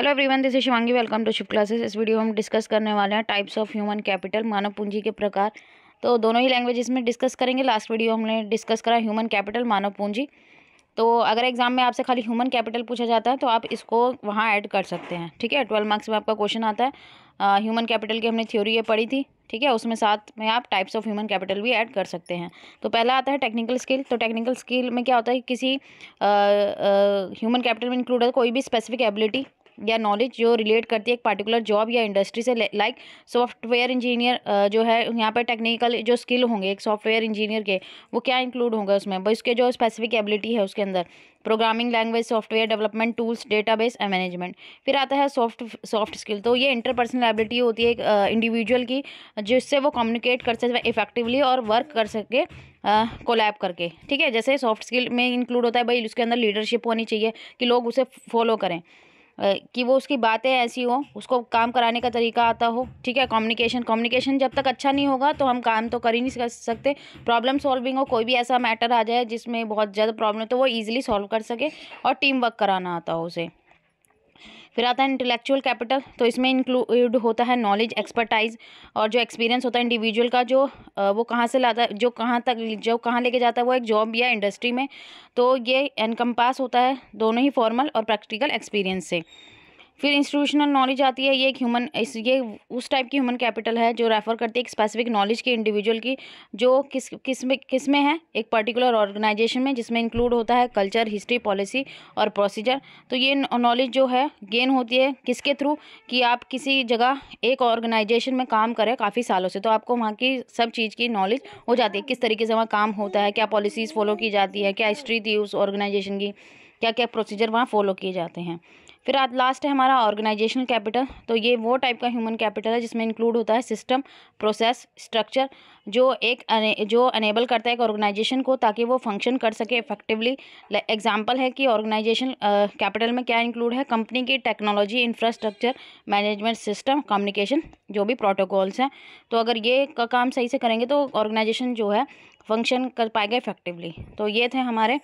hello everyone this is Shivangi welcome to ship classes इस वीडियो में हम डिस्कस करने वाले हैं टाइप्स ऑफ ह्यूमन कैपिटल मानव पूंजी के प्रकार तो दोनों ही लैंग्वेज में डिस्कस करेंगे लास्ट वीडियो हमने डिस्कस करा ह्यूमन कैपिटल मानव पूंजी तो अगर एग्जाम में आपसे खाली ह्यूमन कैपिटल पूछा जाता है तो आप इसको वहाँ ऐड कर सकते हैं ठीक है ट्वेल्व मार्क्स में आपका क्वेश्चन आता है ह्यूमन कैपिटल की हमने थ्योरी ये पढ़ी थी ठीक है उसमें साथ में आप टाइप्स ऑफ ह्यूमन कैपिटल भी ऐड कर सकते हैं तो पहला आता है टेक्निकल स्किल तो टेक्निकल स्किल में क्या होता है किसी ह्यूमन कैपिटल में इंक्लूड है कोई भी स्पेसिफिक एबिलिटी या नॉलेज जो रिलेट करती है एक पर्टिकुलर जॉब या इंडस्ट्री से लाइक सॉफ्टवेयर इंजीनियर जो है यहाँ पर टेक्निकल जो स्किल होंगे एक सॉफ्टवेयर इंजीनियर के वो क्या इंक्लूड होंगे उसमें भाई उसके जो स्पेसिफिक एबिलिटी है उसके अंदर programming language software development tools database and management फिर आता है सॉफ्ट सॉफ्ट स्किल तो ये इंटरपर्सनल एबिलिटी होती है एक इंडिविजुअल की जिससे वो कम्युनिकेट कर सके इफेक्टिवली और वर्क कर सके कोलैब करके ठीक है जैसे सॉफ्ट स्किल में इंक्लूड होता है भाई उसके अंदर लीडरशिप होनी चाहिए कि लोग उसे फॉलो करें कि वो उसकी बातें ऐसी हो उसको काम कराने का तरीका आता हो ठीक है कम्युनिकेशन कम्युनिकेशन जब तक अच्छा नहीं होगा तो हम काम तो कर ही नहीं सकते प्रॉब्लम सॉल्विंग हो कोई भी ऐसा मैटर आ जाए जिसमें बहुत ज़्यादा प्रॉब्लम तो वो ईजिली सॉल्व कर सके और टीम वर्क कराना आता हो उसे फिर आता है इंटेलेक्चुअल कैपिटल तो इसमें इंक्लूड होता है नॉलेज एक्सपर्टाइज और जो एक्सपीरियंस होता है इंडिविजुअल का जो वो कहाँ से लाता है जो कहाँ तक जो कहाँ लेके जाता है वो एक जॉब या इंडस्ट्री में तो ये एनकम्पास होता है दोनों ही फॉर्मल और प्रैक्टिकल एक्सपीरियंस से फिर इंस्टीट्यूशनल नॉलेज आती है ये एक ह्यूमन इस ये उस टाइप की ह्यूमन कैपिटल है जो रेफर करती है एक स्पेसिफिक नॉलेज के इंडिविजुअल की जो किस किस में किस में है एक पर्टिकुलर ऑर्गेनाइजेशन में जिसमें इंक्लूड होता है कल्चर हिस्ट्री पॉलिसी और प्रोसीजर तो ये नॉलेज जो है गेन होती है किसके थ्रू कि आप किसी जगह एक ऑर्गेनाइजेशन में काम करें काफ़ी सालों से तो आपको वहाँ की सब चीज़ की नॉलेज हो जाती है किस तरीके से वहाँ काम होता है क्या पॉलिसीज़ फॉलो की जाती है क्या हिस्ट्री थी उस ऑर्गेनाइजेशन की क्या क्या प्रोसीजर वहाँ फॉलो किए जाते हैं फिर आज लास्ट है हमारा ऑर्गेनाइजेशनल कैपिटल तो ये वो टाइप का ह्यूमन कैपिटल है जिसमें इंक्लूड होता है सिस्टम प्रोसेस स्ट्रक्चर जो एक जो अनेबल करता है एक ऑर्गेनाइजेशन को ताकि वो फंक्शन कर सके इफेक्टिवली एग्जांपल है कि ऑर्गेनाइजेशन कैपिटल में क्या इंक्लूड है कंपनी की technology infrastructure management system communication जो भी प्रोटोकॉल्स हैं तो अगर ये का काम सही से करेंगे तो ऑर्गेनाइजेशन जो है फंक्शन कर पाएगा इफेक्टिवली तो ये थे हमारे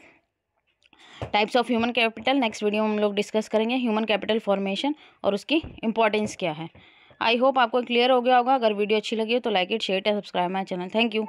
types of human capital next video में हम लोग डिस्कस करेंगे ह्यूमन कैपिटल फॉर्मेशन और उसकी इंपॉर्टेंस क्या है आई होप आपको क्लियर हो गया होगा अगर वीडियो अच्छी लगी हो तो like it share and subscribe my channel thank you